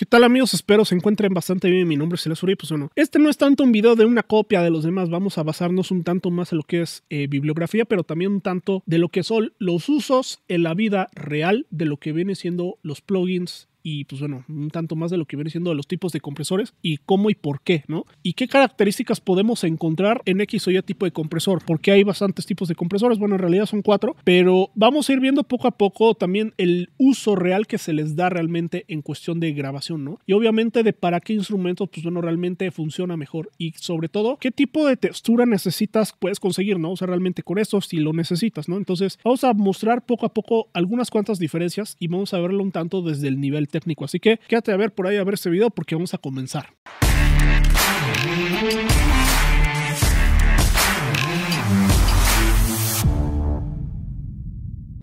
¿Qué tal amigos? Espero se encuentren bastante bien. Mi nombre es Celeste Uri, pues bueno, este no es tanto un video de una copia de los demás. Vamos a basarnos un tanto más en lo que es eh, bibliografía, pero también un tanto de lo que son los usos en la vida real de lo que viene siendo los plugins y pues bueno, un tanto más de lo que viene siendo de los tipos de compresores y cómo y por qué, ¿no? Y qué características podemos encontrar en X o Y tipo de compresor, porque hay bastantes tipos de compresores, bueno, en realidad son cuatro, pero vamos a ir viendo poco a poco también el uso real que se les da realmente en cuestión de grabación, ¿no? Y obviamente de para qué instrumentos, pues bueno, realmente funciona mejor y sobre todo qué tipo de textura necesitas, puedes conseguir, ¿no? O sea, realmente con eso si lo necesitas, ¿no? Entonces vamos a mostrar poco a poco algunas cuantas diferencias y vamos a verlo un tanto desde el nivel técnico. Así que quédate a ver por ahí a ver ese video porque vamos a comenzar.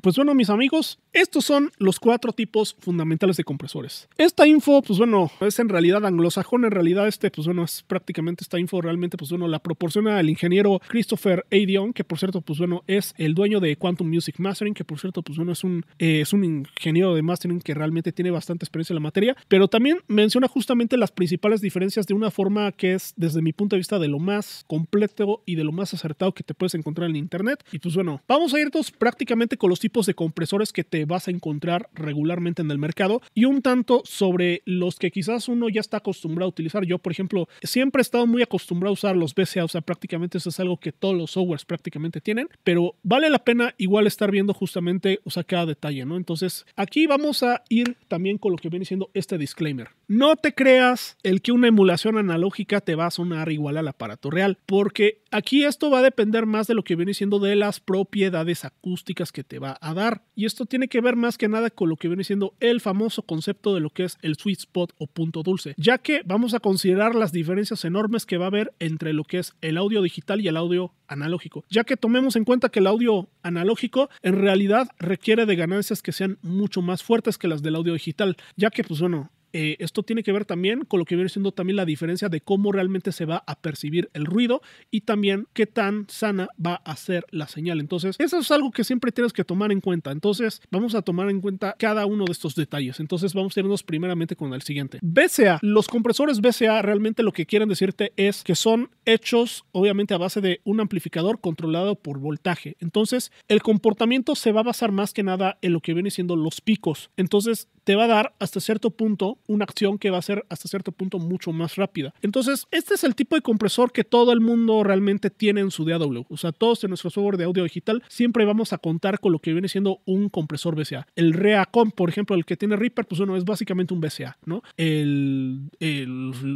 pues bueno, mis amigos, estos son los cuatro tipos fundamentales de compresores. Esta info, pues bueno, es en realidad anglosajón en realidad este, pues bueno, es prácticamente esta info realmente, pues bueno, la proporciona el ingeniero Christopher A. Dion, que por cierto, pues bueno, es el dueño de Quantum Music Mastering, que por cierto, pues bueno, es un, eh, es un ingeniero de mastering que realmente tiene bastante experiencia en la materia, pero también menciona justamente las principales diferencias de una forma que es, desde mi punto de vista, de lo más completo y de lo más acertado que te puedes encontrar en internet. Y pues bueno, vamos a ir todos prácticamente con los tipos de compresores que te vas a encontrar regularmente en el mercado y un tanto sobre los que quizás uno ya está acostumbrado a utilizar. Yo, por ejemplo, siempre he estado muy acostumbrado a usar los BCA, o sea, prácticamente eso es algo que todos los softwares prácticamente tienen, pero vale la pena igual estar viendo justamente, o sea, cada detalle, ¿no? Entonces, aquí vamos a ir también con lo que viene siendo este disclaimer. No te creas el que una emulación analógica te va a sonar igual al aparato real, porque aquí esto va a depender más de lo que viene siendo de las propiedades acústicas que te va a dar. Y esto tiene que ver más que nada con lo que viene siendo el famoso concepto de lo que es el sweet spot o punto dulce, ya que vamos a considerar las diferencias enormes que va a haber entre lo que es el audio digital y el audio analógico, ya que tomemos en cuenta que el audio analógico en realidad requiere de ganancias que sean mucho más fuertes que las del audio digital, ya que pues bueno, eh, esto tiene que ver también con lo que viene siendo también la diferencia de cómo realmente se va a percibir el ruido y también qué tan sana va a ser la señal. Entonces, eso es algo que siempre tienes que tomar en cuenta. Entonces, vamos a tomar en cuenta cada uno de estos detalles. Entonces, vamos a irnos primeramente con el siguiente. BCA. Los compresores BCA realmente lo que quieren decirte es que son hechos, obviamente, a base de un amplificador controlado por voltaje. Entonces, el comportamiento se va a basar más que nada en lo que viene siendo los picos. Entonces, te va a dar hasta cierto punto una acción que va a ser hasta cierto punto mucho más rápida. Entonces, este es el tipo de compresor que todo el mundo realmente tiene en su DAW. O sea, todos en nuestro software de audio digital siempre vamos a contar con lo que viene siendo un compresor BCA. El Reacom, por ejemplo, el que tiene Reaper, pues bueno, es básicamente un BCA, ¿no? El,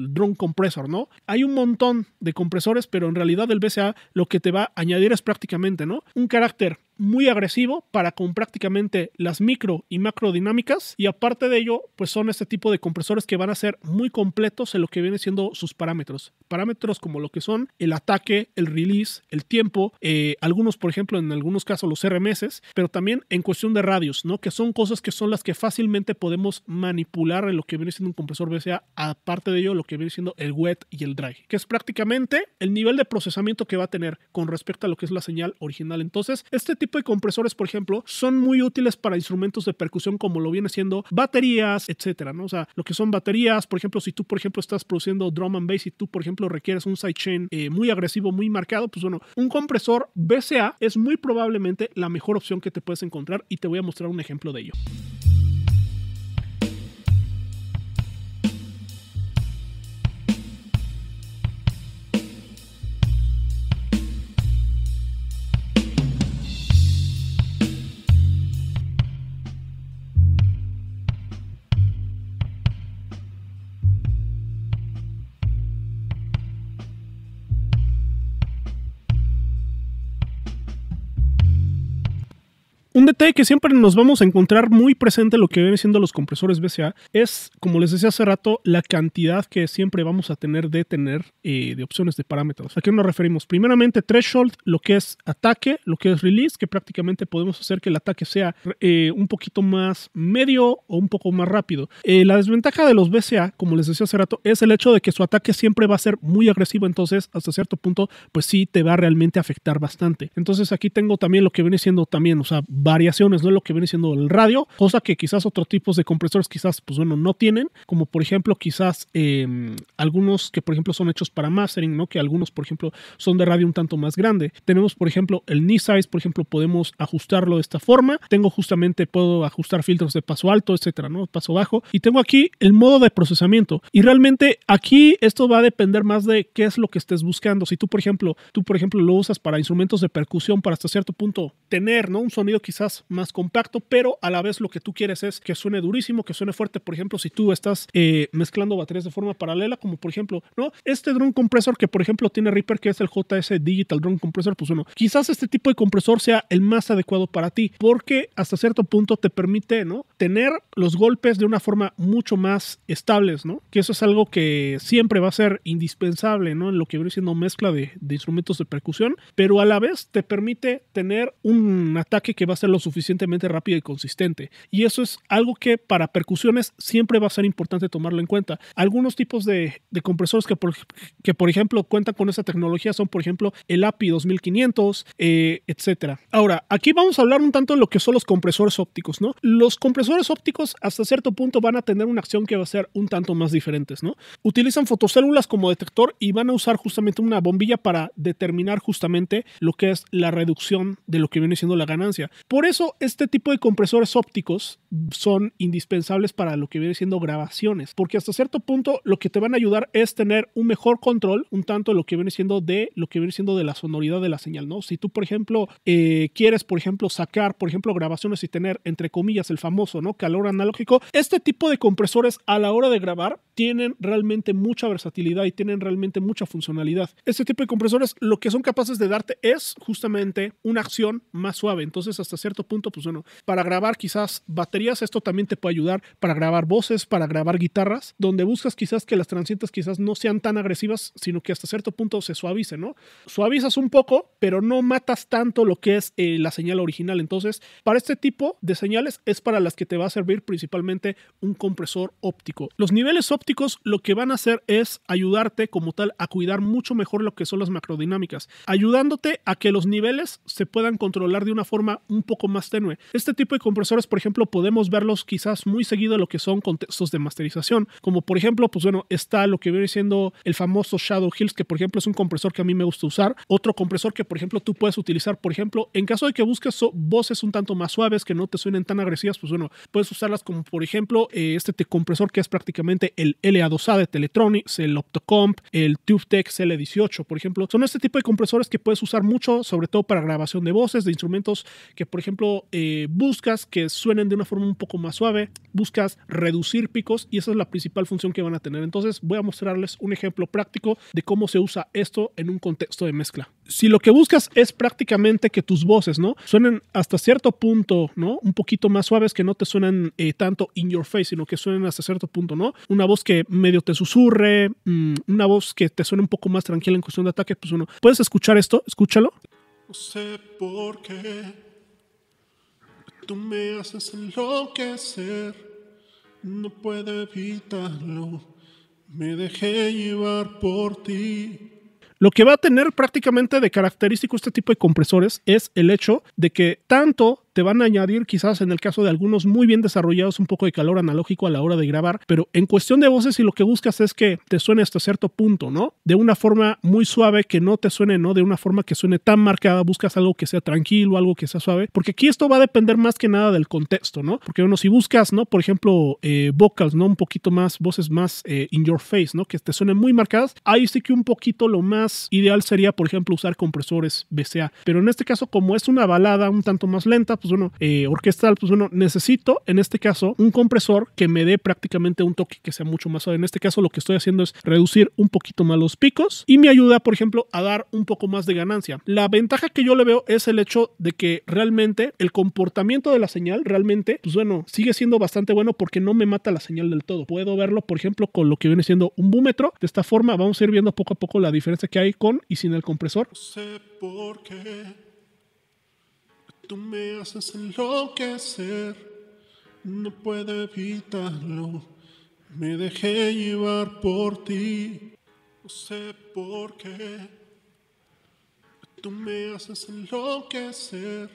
Drone Compressor, ¿no? Hay un montón de compresores, pero en realidad el BCA lo que te va a añadir es prácticamente, ¿no? Un carácter muy agresivo para con prácticamente las micro y macro dinámicas y aparte de ello pues son este tipo de compresores que van a ser muy completos en lo que viene siendo sus parámetros parámetros como lo que son el ataque el release el tiempo eh, algunos por ejemplo en algunos casos los RMS pero también en cuestión de radios no que son cosas que son las que fácilmente podemos manipular en lo que viene siendo un compresor BCA aparte de ello lo que viene siendo el wet y el dry que es prácticamente el nivel de procesamiento que va a tener con respecto a lo que es la señal original entonces este tipo de compresores, por ejemplo, son muy útiles para instrumentos de percusión como lo viene siendo baterías, etcétera, ¿no? O sea, lo que son baterías, por ejemplo, si tú, por ejemplo, estás produciendo drum and bass y tú, por ejemplo, requieres un sidechain eh, muy agresivo, muy marcado, pues bueno, un compresor BCA es muy probablemente la mejor opción que te puedes encontrar y te voy a mostrar un ejemplo de ello. Un detalle que siempre nos vamos a encontrar muy presente lo que vienen siendo los compresores BCA es, como les decía hace rato, la cantidad que siempre vamos a tener de tener eh, de opciones de parámetros. ¿A qué nos referimos? Primeramente, threshold, lo que es ataque, lo que es release, que prácticamente podemos hacer que el ataque sea eh, un poquito más medio o un poco más rápido. Eh, la desventaja de los BCA, como les decía hace rato, es el hecho de que su ataque siempre va a ser muy agresivo, entonces hasta cierto punto, pues sí te va a realmente afectar bastante. Entonces aquí tengo también lo que viene siendo también, o sea, variaciones, ¿no? es Lo que viene siendo el radio, cosa que quizás otros tipos de compresores quizás, pues bueno, no tienen, como por ejemplo quizás em, algunos que por ejemplo son hechos para mastering, ¿no? Que algunos por ejemplo son de radio un tanto más grande. Tenemos por ejemplo el knee size, por ejemplo podemos ajustarlo de esta forma. Tengo justamente, puedo ajustar filtros de paso alto, etcétera, ¿no? Paso bajo. Y tengo aquí el modo de procesamiento. Y realmente aquí esto va a depender más de qué es lo que estés buscando. Si tú por ejemplo, tú por ejemplo lo usas para instrumentos de percusión para hasta cierto punto tener, ¿no? Un sonido quizás más compacto, pero a la vez lo que tú quieres es que suene durísimo, que suene fuerte. Por ejemplo, si tú estás eh, mezclando baterías de forma paralela, como por ejemplo, ¿no? Este drone compressor que por ejemplo tiene Reaper, que es el JS Digital Drone Compressor, pues bueno, quizás este tipo de compresor sea el más adecuado para ti, porque hasta cierto punto te permite, ¿no? Tener los golpes de una forma mucho más estables, ¿no? Que eso es algo que siempre va a ser indispensable, ¿no? En lo que viene siendo mezcla de instrumentos de percusión, pero a la vez te permite tener un ataque que va a ser lo suficientemente rápido y consistente. Y eso es algo que para percusiones siempre va a ser importante tomarlo en cuenta. Algunos tipos de, compresores que por, que por ejemplo cuentan con esa tecnología son por ejemplo el API 2500, eh, etcétera Ahora, aquí vamos a hablar un tanto de lo que son los compresores ópticos, ¿no? Los compresores ópticos hasta cierto punto van a tener una acción que va a ser un tanto más diferentes, ¿no? Utilizan fotocélulas como detector y van a usar justamente una bombilla para determinar justamente lo que es la reducción de lo que viene siendo la ganancia. Por eso este tipo de compresores ópticos son indispensables para lo que viene siendo grabaciones, porque hasta cierto punto lo que te van a ayudar es tener un mejor control, un tanto lo que viene siendo de lo que viene siendo de la sonoridad de la señal, ¿no? Si tú, por ejemplo, eh, quieres, por ejemplo, sacar, por ejemplo, grabaciones y tener, entre comillas, el famoso, ¿no? Calor analógico, este tipo de compresores a la hora de grabar tienen realmente mucha versatilidad y tienen realmente mucha funcionalidad. Este tipo de compresores lo que son capaces de darte es justamente una acción más suave. Entonces, hasta cierto punto, pues bueno, para grabar quizás baterías, esto también te puede ayudar para grabar voces, para grabar guitarras, donde buscas quizás que las transientes quizás no sean tan agresivas, sino que hasta cierto punto se suavice, ¿no? Suavizas un poco, pero no matas tanto lo que es eh, la señal original. Entonces, para este tipo de señales es para las que te va a servir principalmente un compresor óptico. Los niveles ópticos lo que van a hacer es ayudarte como tal a cuidar mucho mejor lo que son las macrodinámicas, ayudándote a que los niveles se puedan controlar de una forma un poco más tenue. Este tipo de compresores, por ejemplo, podemos verlos quizás muy seguido lo que son contextos de masterización, como por ejemplo, pues bueno, está lo que viene siendo el famoso Shadow Hills, que por ejemplo es un compresor que a mí me gusta usar. Otro compresor que por ejemplo tú puedes utilizar, por ejemplo, en caso de que busques voces un tanto más suaves, que no te suenen tan agresivas, pues bueno, puedes usarlas como por ejemplo eh, este compresor que es prácticamente el LA2A de Teletronics, el Optocomp, el TubeTech L18, por ejemplo. Son este tipo de compresores que puedes usar mucho, sobre todo para grabación de voces, instrumentos que, por ejemplo, eh, buscas que suenen de una forma un poco más suave, buscas reducir picos y esa es la principal función que van a tener. Entonces voy a mostrarles un ejemplo práctico de cómo se usa esto en un contexto de mezcla. Si lo que buscas es prácticamente que tus voces, ¿no? Suenen hasta cierto punto, ¿no? Un poquito más suaves, que no te suenen eh, tanto in your face, sino que suenen hasta cierto punto, ¿no? Una voz que medio te susurre, mm, una voz que te suene un poco más tranquila en cuestión de ataque, pues uno, puedes escuchar esto, escúchalo, no sé por qué. Tú me haces enloquecer. No puedo evitarlo. Me dejé llevar por ti. Lo que va a tener prácticamente de característico este tipo de compresores es el hecho de que tanto te van a añadir quizás en el caso de algunos muy bien desarrollados un poco de calor analógico a la hora de grabar, pero en cuestión de voces si lo que buscas es que te suene hasta cierto punto, ¿no? De una forma muy suave que no te suene, ¿no? De una forma que suene tan marcada, buscas algo que sea tranquilo, algo que sea suave, porque aquí esto va a depender más que nada del contexto, ¿no? Porque bueno, si buscas, ¿no? Por ejemplo, eh, vocals, ¿no? Un poquito más, voces más eh, in your face, ¿no? Que te suenen muy marcadas, ahí sí que un poquito lo más ideal sería, por ejemplo, usar compresores BCA, pero en este caso como es una balada un tanto más lenta, pues bueno, eh, orquestal, pues bueno, necesito en este caso un compresor que me dé prácticamente un toque que sea mucho más suave. En este caso lo que estoy haciendo es reducir un poquito más los picos y me ayuda, por ejemplo, a dar un poco más de ganancia. La ventaja que yo le veo es el hecho de que realmente el comportamiento de la señal realmente, pues bueno, sigue siendo bastante bueno porque no me mata la señal del todo. Puedo verlo, por ejemplo, con lo que viene siendo un búmetro. De esta forma vamos a ir viendo poco a poco la diferencia que hay con y sin el compresor. No sé por qué tú me haces enloquecer, no puedo evitarlo, me dejé llevar por ti, no sé por qué, tú me haces enloquecer.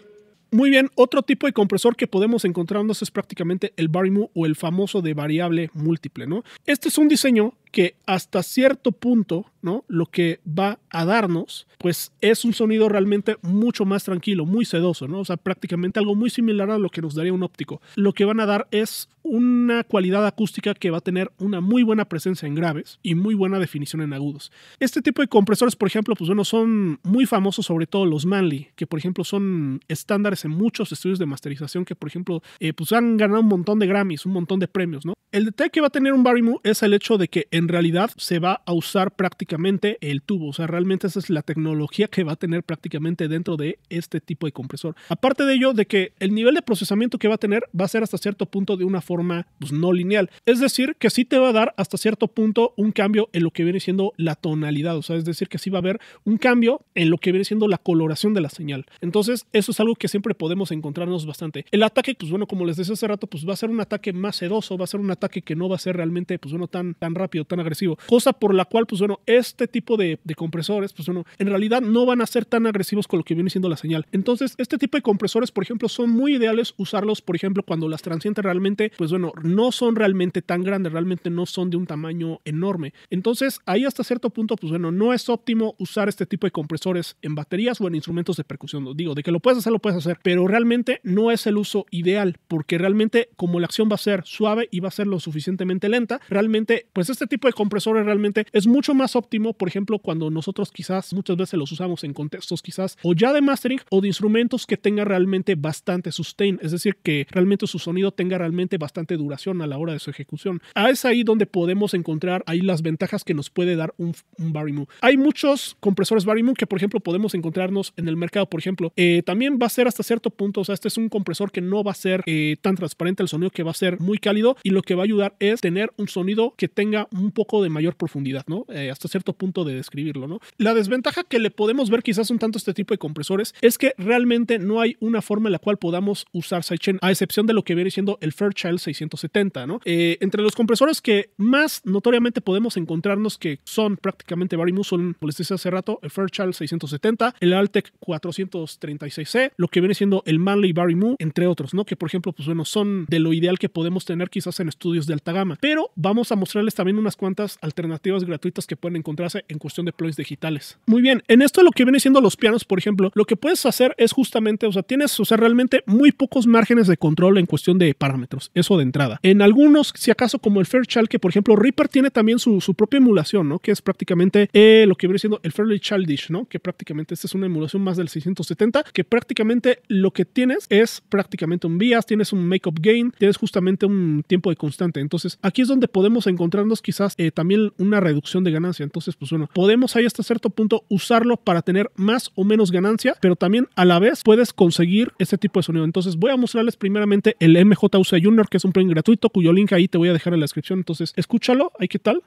Muy bien, otro tipo de compresor que podemos encontrarnos es prácticamente el Barimu o el famoso de variable múltiple, ¿no? Este es un diseño que hasta cierto punto, ¿no? Lo que va a darnos, pues es un sonido realmente mucho más tranquilo, muy sedoso, ¿no? O sea, prácticamente algo muy similar a lo que nos daría un óptico. Lo que van a dar es una cualidad acústica que va a tener una muy buena presencia en graves y muy buena definición en agudos. Este tipo de compresores, por ejemplo, pues bueno, son muy famosos, sobre todo los Manly, que por ejemplo son estándares en muchos estudios de masterización que, por ejemplo, eh, pues han ganado un montón de Grammys, un montón de premios, ¿no? El detalle que va a tener un Barrymore es el hecho de que en realidad se va a usar prácticamente el tubo. O sea, realmente esa es la tecnología que va a tener prácticamente dentro de este tipo de compresor. Aparte de ello, de que el nivel de procesamiento que va a tener va a ser hasta cierto punto de una forma pues, no lineal. Es decir, que sí te va a dar hasta cierto punto un cambio en lo que viene siendo la tonalidad. O sea, es decir, que sí va a haber un cambio en lo que viene siendo la coloración de la señal. Entonces, eso es algo que siempre podemos encontrarnos bastante. El ataque, pues bueno, como les decía hace rato, pues va a ser un ataque más sedoso, va a ser un ataque que no va a ser realmente, pues bueno, tan, tan rápido, tan agresivo. Cosa por la cual, pues bueno, este tipo de, de compresores, pues bueno, en realidad no van a ser tan agresivos con lo que viene siendo la señal. Entonces, este tipo de compresores, por ejemplo, son muy ideales usarlos, por ejemplo, cuando las transientes realmente, pues bueno, no son realmente tan grandes, realmente no son de un tamaño enorme. Entonces, ahí hasta cierto punto, pues bueno, no es óptimo usar este tipo de compresores en baterías o en instrumentos de percusión. Digo, de que lo puedes hacer, lo puedes hacer, pero realmente no es el uso ideal, porque realmente como la acción va a ser suave y va a ser lo suficientemente lenta, realmente, pues este tipo tipo de compresores realmente es mucho más óptimo, por ejemplo, cuando nosotros quizás muchas veces los usamos en contextos quizás o ya de mastering o de instrumentos que tenga realmente bastante sustain, es decir, que realmente su sonido tenga realmente bastante duración a la hora de su ejecución. a ah, es ahí donde podemos encontrar ahí las ventajas que nos puede dar un, un Hay muchos compresores Barrymoo que, por ejemplo, podemos encontrarnos en el mercado, por ejemplo, eh, también va a ser hasta cierto punto, o sea, este es un compresor que no va a ser eh, tan transparente el sonido, que va a ser muy cálido y lo que va a ayudar es tener un sonido que tenga un poco de mayor profundidad, ¿no? Eh, hasta cierto punto de describirlo, ¿no? La desventaja que le podemos ver quizás un tanto este tipo de compresores es que realmente no hay una forma en la cual podamos usar sidechain, a excepción de lo que viene siendo el Fairchild 670, ¿no? Eh, entre los compresores que más notoriamente podemos encontrarnos que son prácticamente Barry Muson, les decía hace rato, el Fairchild 670, el Altec 436C, lo que viene siendo el Manley Barry entre otros, ¿no? Que por ejemplo, pues bueno, son de lo ideal que podemos tener quizás en estudios de alta gama. Pero vamos a mostrarles también unas Cuántas cuantas alternativas gratuitas que pueden encontrarse en cuestión de plugins digitales. Muy bien, en esto lo que viene siendo los pianos, por ejemplo, lo que puedes hacer es justamente, o sea, tienes, o sea, realmente muy pocos márgenes de control en cuestión de parámetros, eso de entrada. En algunos, si acaso como el Fairchild, que por ejemplo Reaper tiene también su, propia emulación, ¿no? Que es prácticamente eh, lo que viene siendo el Fairly Childish, ¿no? Que prácticamente esta es una emulación más del 670, que prácticamente lo que tienes es prácticamente un bias, tienes un make up gain, tienes justamente un tiempo de constante. Entonces, aquí es donde podemos encontrarnos quizás eh, también una reducción de ganancia. Entonces, pues bueno, podemos ahí hasta cierto punto usarlo para tener más o menos ganancia, pero también a la vez puedes conseguir ese tipo de sonido. Entonces, voy a mostrarles primeramente el MJUC Junior, que es un plugin gratuito, cuyo link ahí te voy a dejar en la descripción. Entonces, escúchalo, ahí qué tal.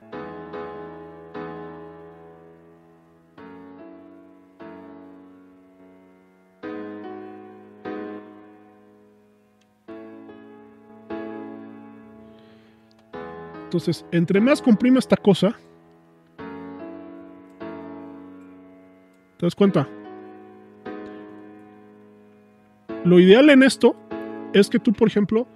Entonces, entre más comprima esta cosa, ¿te das cuenta? Lo ideal en esto es que tú, por ejemplo,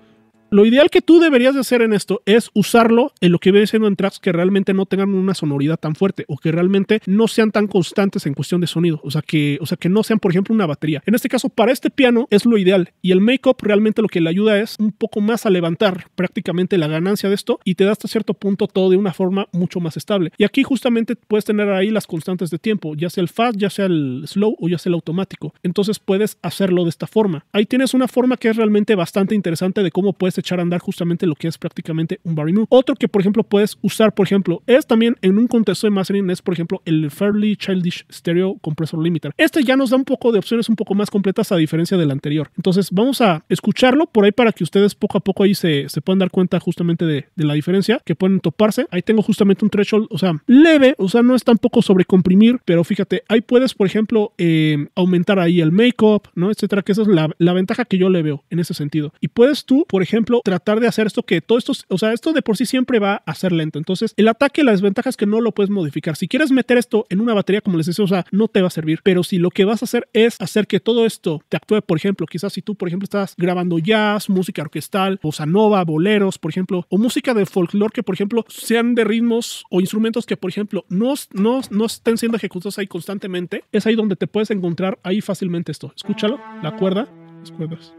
lo ideal que tú deberías de hacer en esto es usarlo en lo que viene siendo en tracks que realmente no tengan una sonoridad tan fuerte o que realmente no sean tan constantes en cuestión de sonido. O sea, que, o sea, que no sean, por ejemplo, una batería. En este caso, para este piano es lo ideal y el make-up realmente lo que le ayuda es un poco más a levantar prácticamente la ganancia de esto y te da hasta cierto punto todo de una forma mucho más estable. Y aquí justamente puedes tener ahí las constantes de tiempo, ya sea el fast, ya sea el slow o ya sea el automático. Entonces puedes hacerlo de esta forma. Ahí tienes una forma que es realmente bastante interesante de cómo puedes echar a andar justamente lo que es prácticamente un Move. Otro que, por ejemplo, puedes usar, por ejemplo, es también en un contexto de mastering, es, por ejemplo, el Fairly Childish Stereo Compressor Limiter. Este ya nos da un poco de opciones un poco más completas a diferencia del anterior. Entonces, vamos a escucharlo por ahí para que ustedes poco a poco ahí se, se puedan dar cuenta justamente de, la diferencia que pueden toparse. Ahí tengo justamente un threshold, o sea, leve, o sea, no es tampoco sobrecomprimir, pero fíjate, ahí puedes, por ejemplo, eh, aumentar ahí el make-up, ¿no? Etcétera, que esa es la ventaja que yo le veo en ese sentido. Y puedes tú, por ejemplo, tratar de hacer esto que todo esto, o sea, esto de por sí siempre va a ser lento. Entonces, el ataque, la desventaja es que no lo puedes modificar. Si quieres meter esto en una batería, como les decía, o sea, no te va a servir. Pero si lo que vas a hacer es hacer que todo esto te actúe, por ejemplo, quizás si tú, por ejemplo, estás grabando jazz, música orquestal, bossa nova, boleros, por ejemplo, o música de folclore que, por ejemplo, sean de ritmos o instrumentos que, por ejemplo, no, no estén siendo ejecutados ahí constantemente, es ahí donde te puedes encontrar ahí fácilmente esto. Escúchalo, la cuerda, las cuerdas.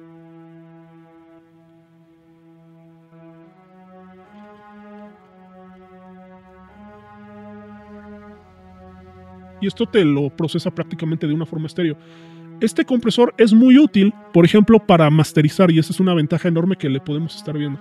y esto te lo procesa prácticamente de una forma estéreo. Este compresor es muy útil, por ejemplo, para masterizar y esa es una ventaja enorme que le podemos estar viendo.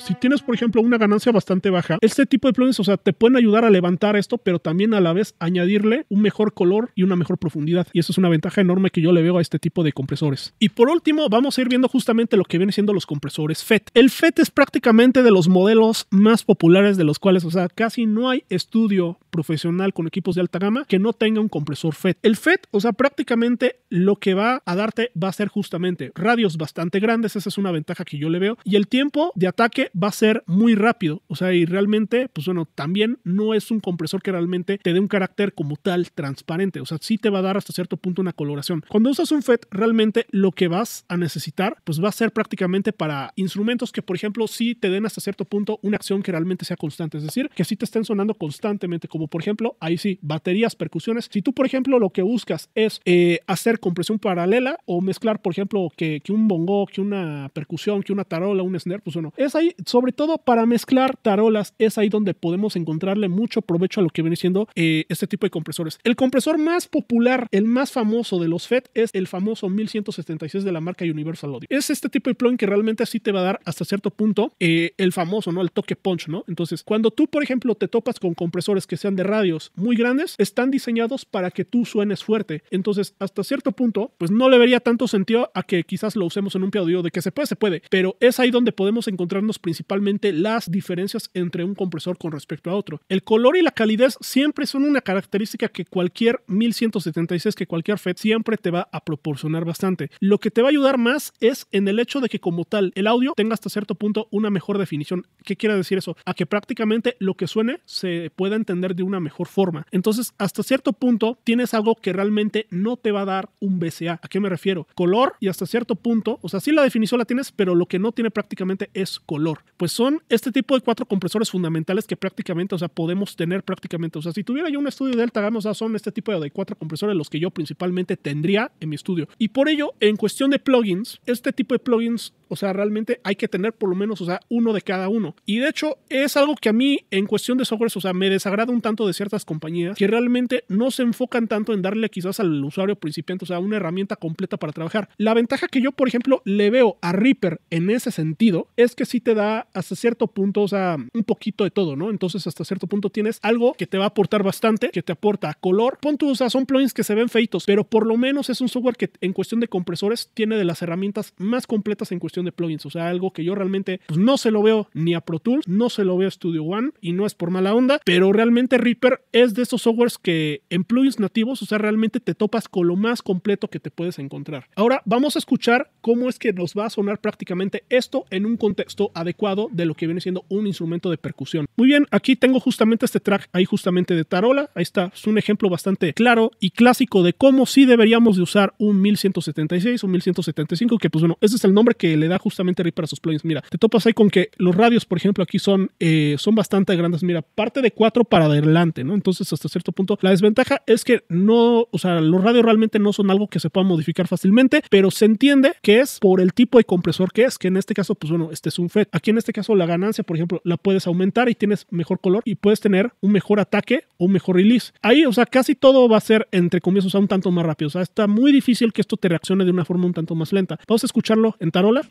si tienes, por ejemplo, una ganancia bastante baja, este tipo de plugins o sea, te pueden ayudar a levantar esto, pero también a la vez añadirle un mejor color y una mejor profundidad. Y eso es una ventaja enorme que yo le veo a este tipo de compresores. Y por último, vamos a ir viendo justamente lo que vienen siendo los compresores FET. El FET es prácticamente de los modelos más populares de los cuales, o sea, casi no hay estudio profesional con equipos de alta gama que no tenga un compresor FET. El FET, o sea, prácticamente lo que va a darte va a ser justamente radios bastante grandes, esa es una ventaja que yo le veo, y el tiempo de ataque va a ser muy rápido. O sea, y realmente, pues bueno, también no es un compresor que realmente te dé un carácter como tal transparente. O sea, sí te va a dar hasta cierto punto una coloración. Cuando usas un FET, realmente lo que vas a necesitar, pues va a ser prácticamente para instrumentos que, por ejemplo, sí te den hasta cierto punto una acción que realmente sea constante. Es decir, que sí te estén sonando constantemente, como por ejemplo, ahí sí, baterías, percusiones. Si tú, por ejemplo, lo que buscas es eh, hacer compresión paralela o mezclar, por ejemplo, que, que un bongo, que una percusión, que una tarola, un snare, pues bueno, es ahí sobre todo para mezclar tarolas, es ahí donde podemos encontrarle mucho provecho a lo que viene siendo eh, este tipo de compresores. El compresor más popular, el más famoso de los FED, es el famoso 1176 de la marca Universal Audio. Es este tipo de plugin que realmente así te va a dar hasta cierto punto eh, el famoso, ¿no? El toque punch, ¿no? Entonces, cuando tú, por ejemplo, te topas con compresores que sean de radios muy grandes, están diseñados para que tú suenes fuerte. Entonces, hasta cierto punto, pues no le vería tanto sentido a que quizás lo usemos en un piado. de que se puede, se puede, pero es ahí donde podemos encontrarnos principalmente las diferencias entre un compresor con respecto a otro. El color y la calidez siempre son una característica que cualquier 1176, que cualquier FET siempre te va a proporcionar bastante. Lo que te va a ayudar más es en el hecho de que como tal el audio tenga hasta cierto punto una mejor definición. ¿Qué quiere decir eso? A que prácticamente lo que suene se pueda entender de una mejor forma. Entonces, hasta cierto punto tienes algo que realmente no te va a dar un BCA. ¿A qué me refiero? Color y hasta cierto punto, o sea, sí la definición la tienes, pero lo que no tiene prácticamente es color. Pues son este tipo de cuatro compresores fundamentales que prácticamente, o sea, podemos tener prácticamente. O sea, si tuviera yo un estudio de alta o sea, son este tipo de cuatro compresores los que yo principalmente tendría en mi estudio. Y por ello, en cuestión de plugins, este tipo de plugins o sea, realmente hay que tener por lo menos, o sea, uno de cada uno. Y de hecho, es algo que a mí en cuestión de software, o sea, me desagrada un tanto de ciertas compañías que realmente no se enfocan tanto en darle quizás al usuario principiante, o sea, una herramienta completa para trabajar. La ventaja que yo, por ejemplo, le veo a Reaper en ese sentido es que sí te da hasta cierto punto, o sea, un poquito de todo, ¿no? Entonces, hasta cierto punto tienes algo que te va a aportar bastante, que te aporta color. Pon o sea, son plugins que se ven feitos, pero por lo menos es un software que en cuestión de compresores tiene de las herramientas más completas en cuestión de plugins. O sea, algo que yo realmente pues, no se lo veo ni a Pro Tools, no se lo veo a Studio One y no es por mala onda, pero realmente Reaper es de esos softwares que en plugins nativos, o sea, realmente te topas con lo más completo que te puedes encontrar. Ahora vamos a escuchar cómo es que nos va a sonar prácticamente esto en un contexto adecuado de lo que viene siendo un instrumento de percusión. Muy bien, aquí tengo justamente este track ahí justamente de tarola. Ahí está, es un ejemplo bastante claro y clásico de cómo sí deberíamos de usar un 1176, un 1175, que pues bueno, ese es el nombre que le da justamente ahí para sus plugins. Mira, te topas ahí con que los radios, por ejemplo, aquí son, eh, son bastante grandes. Mira, parte de 4 para adelante, ¿no? Entonces, hasta cierto punto, la desventaja es que no, o sea, los radios realmente no son algo que se pueda modificar fácilmente, pero se entiende que es por el tipo de compresor que es, que en este caso, pues bueno, este es un FED. Aquí en este caso, la ganancia, por ejemplo, la puedes aumentar y tienes mejor color y puedes tener un mejor ataque o un mejor release. Ahí, o sea, casi todo va a ser, entre comienzos a un tanto más rápido. O sea, está muy difícil que esto te reaccione de una forma un tanto más lenta. Vamos a escucharlo en tarola.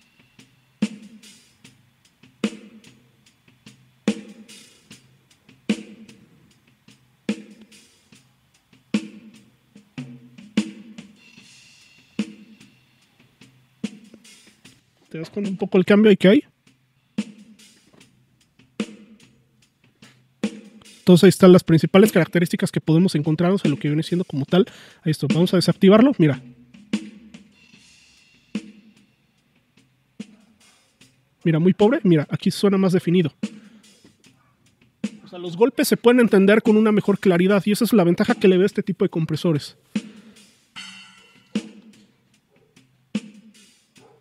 con un poco el cambio que hay? Entonces ahí están las principales características que podemos encontrarnos en lo que viene siendo como tal. Ahí esto, vamos a desactivarlo, mira. Mira, muy pobre, mira, aquí suena más definido. O sea, los golpes se pueden entender con una mejor claridad y esa es la ventaja que le ve este tipo de compresores.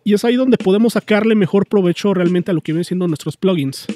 y es ahí donde podemos sacarle mejor provecho realmente a lo que vienen siendo nuestros plugins.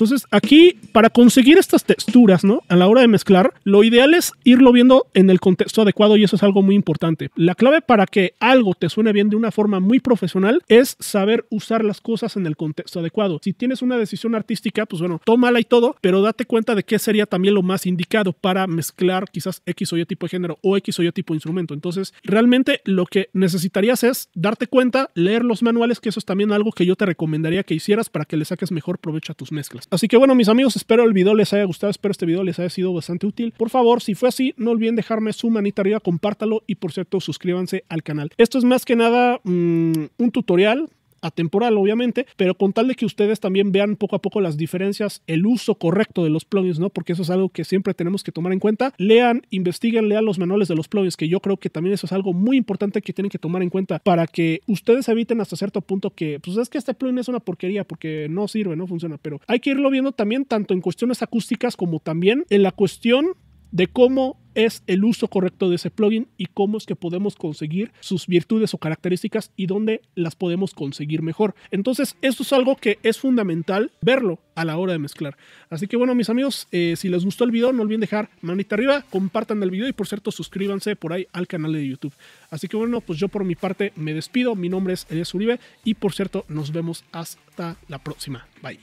Entonces, aquí, para conseguir estas texturas, ¿no? A la hora de mezclar, lo ideal es irlo viendo en el contexto adecuado y eso es algo muy importante. La clave para que algo te suene bien de una forma muy profesional es saber usar las cosas en el contexto adecuado. Si tienes una decisión artística, pues bueno, tómala y todo, pero date cuenta de qué sería también lo más indicado para mezclar quizás X o Y tipo de género o X o Y tipo de instrumento. Entonces, realmente lo que necesitarías es darte cuenta, leer los manuales, que eso es también algo que yo te recomendaría que hicieras para que le saques mejor provecho a tus mezclas. Así que bueno, mis amigos, espero el video les haya gustado, espero este video les haya sido bastante útil. Por favor, si fue así, no olviden dejarme su manita arriba, compártalo y por cierto, suscríbanse al canal. Esto es más que nada mm, un tutorial atemporal obviamente, pero con tal de que ustedes también vean poco a poco las diferencias, el uso correcto de los plugins, ¿no? Porque eso es algo que siempre tenemos que tomar en cuenta. Lean, investiguen, lean los manuales de los plugins, que yo creo que también eso es algo muy importante que tienen que tomar en cuenta para que ustedes eviten hasta cierto punto que, pues es que este plugin es una porquería porque no sirve, no funciona, pero hay que irlo viendo también tanto en cuestiones acústicas como también en la cuestión de cómo es el uso correcto de ese plugin y cómo es que podemos conseguir sus virtudes o características y dónde las podemos conseguir mejor. Entonces, esto es algo que es fundamental verlo a la hora de mezclar. Así que bueno, mis amigos, eh, si les gustó el video, no olviden dejar manita arriba, compartan el video y por cierto, suscríbanse por ahí al canal de YouTube. Así que bueno, pues yo por mi parte me despido. Mi nombre es Elias Uribe y por cierto, nos vemos hasta la próxima. Bye.